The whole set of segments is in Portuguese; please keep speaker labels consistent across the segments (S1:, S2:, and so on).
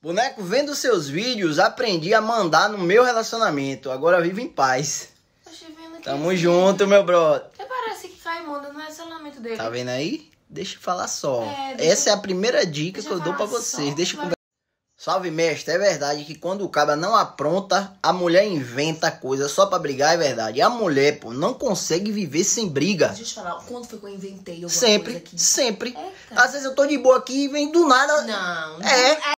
S1: Boneco, vendo seus vídeos, aprendi a mandar no meu relacionamento. Agora vivo em paz. Tamo junto, meu brother. Até parece que cai manda no relacionamento dele. Tá vendo aí? Deixa eu falar só. É, deixa... Essa é a primeira dica deixa que eu dou para vocês. Só, deixa eu Salve, mestre. É verdade que quando o cara não apronta, a mulher inventa coisa só para brigar, é verdade. E a mulher, pô, não consegue viver sem briga. Deixa eu te falar, quando foi que eu inventei alguma sempre, Sempre, sempre. Às vezes eu tô de boa aqui e vem do nada... Não, é. não. É. é...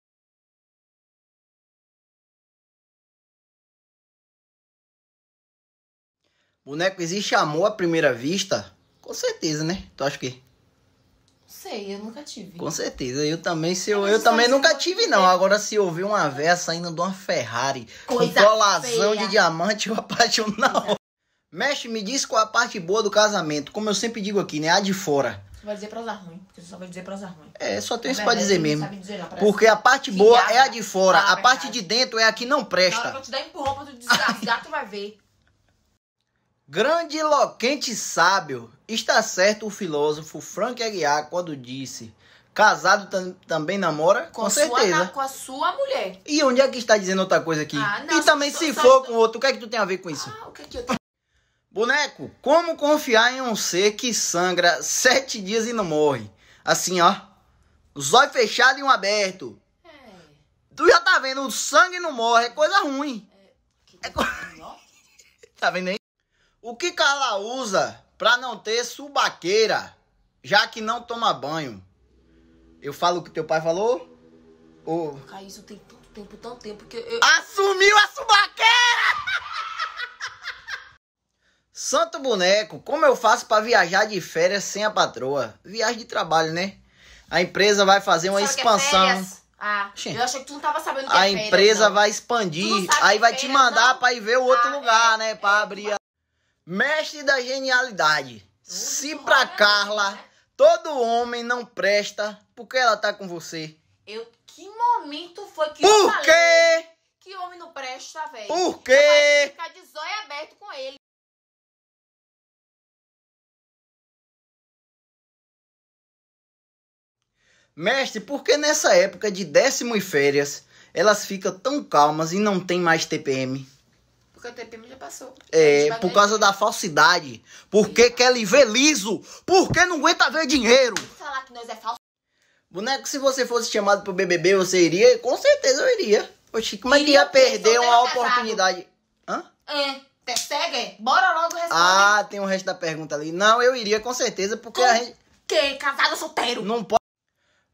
S1: Boneco, existe amor à primeira vista? Com certeza, né? Tu acha que? Sei, eu nunca tive. Com certeza, eu também, se eu, eu, também nunca tive, não. Agora, se eu ver uma véia ainda de uma Ferrari Coisa com colação de diamante, eu apaixono na Mexe, me diz qual a parte boa do casamento. Como eu sempre digo aqui, né? A de fora. Você vai dizer pra usar ruim, porque você só vai dizer pra usar ruim. É, só tem isso pra dizer mesmo. Dizer não, porque a parte boa é a de fora, ah, a é parte de dentro é a que não presta. Na hora que eu te dar empurrão pra tu desgastar, tu vai ver. Grande, loquente, e sábio, está certo o filósofo Frank Aguiar quando disse: Casado tam, também namora? Com, com certeza. Sua, com a sua mulher. E onde é que está dizendo outra coisa aqui? Ah, não, e também, se for com outro, o que é que tu tem a ver com isso? Ah, o que é que eu tenho? Boneco, como confiar em um ser que sangra sete dias e não morre? Assim, ó. Os olhos fechados e um aberto. É. Tu já tá vendo, o sangue não morre, é coisa ruim. É, é tá vendo aí? O que Carla usa para não ter subaqueira, já que não toma banho? Eu falo o que teu pai falou? Ou... Cara, tem tanto tempo, tanto tempo que eu... Assumiu a subaqueira! Santo boneco, como eu faço para viajar de férias sem a patroa? Viagem de trabalho, né? A empresa vai fazer uma é expansão. Ah, eu achei que tu não tava sabendo que é A é férias, empresa não. vai expandir, aí é vai férias, te mandar para ir ver o outro ah, lugar, é, né? Para abrir a mestre da genialidade. Se pra né? Carla, todo homem não presta, porque ela tá com você? Eu, que momento foi que eu Por falei quê? que homem não presta, velho? Por quê? ficar de zóio aberto com ele. Mestre, por que nessa época de décimo e férias elas ficam tão calmas e não tem mais TPM? Porque o TPM já passou. É, por causa da falsidade. Porque Sim. quer lhe ver liso. Porque não aguenta ver dinheiro. falar que nós é falso. Boneco, se você fosse chamado pro BBB, você iria? Com certeza eu iria. Oxi, como é que ia perder uma oportunidade? Hã? É. Segue, bora logo responder. Ah, tem o um resto da pergunta ali. Não, eu iria com certeza, porque com a gente. Que? Casado solteiro? Não pode.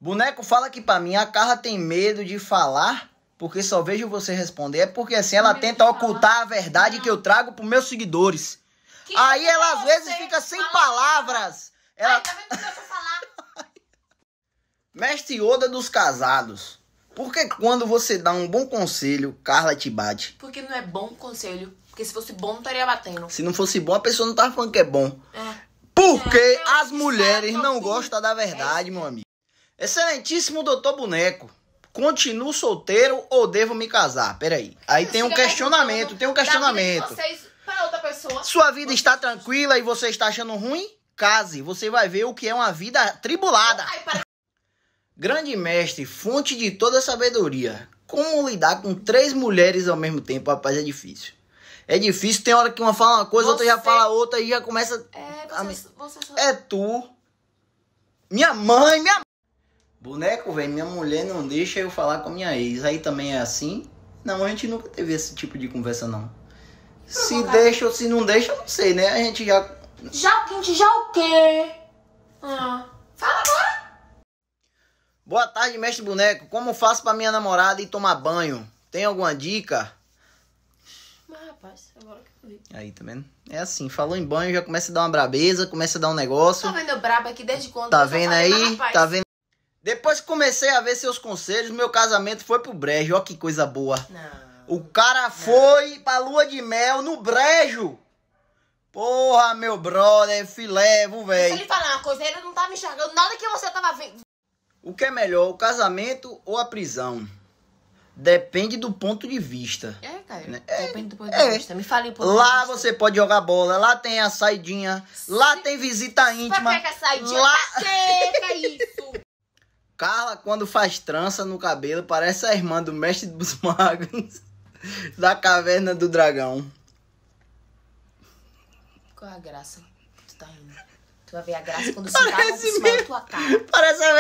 S1: Boneco fala que pra mim a Carla tem medo de falar porque só vejo você responder. É porque assim ela tenta ocultar a verdade que eu trago os meus seguidores. Que Aí que ela às vezes fica sem palavras. Ela... Ai, tá vendo que eu falar? Mestre Oda dos casados. Porque quando você dá um bom conselho, Carla te bate. Porque não é bom conselho. Porque se fosse bom, não estaria batendo. Se não fosse bom, a pessoa não estaria falando que é bom. É. Porque é, as mulheres não gostam da verdade, é. meu amigo. Excelentíssimo doutor Boneco. Continuo solteiro ou devo me casar? Peraí. Aí tem um questionamento, tem um questionamento. Sua vida está tranquila e você está achando ruim? Case, você vai ver o que é uma vida tribulada. Grande mestre, fonte de toda sabedoria. Como lidar com três mulheres ao mesmo tempo, rapaz, é difícil. É difícil, tem hora que uma fala uma coisa, você... outra já fala outra e já começa. É, você, a... você... é tu. Minha mãe, minha Boneco, velho, minha mulher não deixa eu falar com a minha ex. Aí também é assim? Não, a gente nunca teve esse tipo de conversa, não. Se deixa ou se não deixa, eu não sei, né? A gente já. Já, a gente já o quê? Ah. Fala agora! Boa tarde, mestre boneco. Como faço pra minha namorada ir tomar banho? Tem alguma dica? Mas rapaz, agora que eu vi. Aí, tá vendo? É assim, falou em banho, já começa a dar uma brabeza, começa a dar um negócio. Tá vendo braba aqui desde quando? Tá vendo aí? Mas, tá vendo? Depois que comecei a ver seus conselhos, meu casamento foi pro brejo. Ó que coisa boa. Não. O cara não. foi pra lua de mel no brejo. Porra, meu brother, filé, vô, velho. Se ele falar uma coisa, ele não tava tá enxergando nada que você tava vendo. O que é melhor, o casamento ou a prisão? Depende do ponto de vista. É, Caio. Né? Depende do ponto é. de é. vista. Me fale um pouco. Lá você pode jogar bola, lá tem a saidinha, Sim. lá tem visita íntima. Pra que é que a saidinha lá... tá seca é isso? Carla, quando faz trança no cabelo, parece a irmã do mestre dos magos da caverna do dragão. Qual é a graça? Tu tá rindo. Tu vai ver a graça quando se tá se a tua cara. Parece a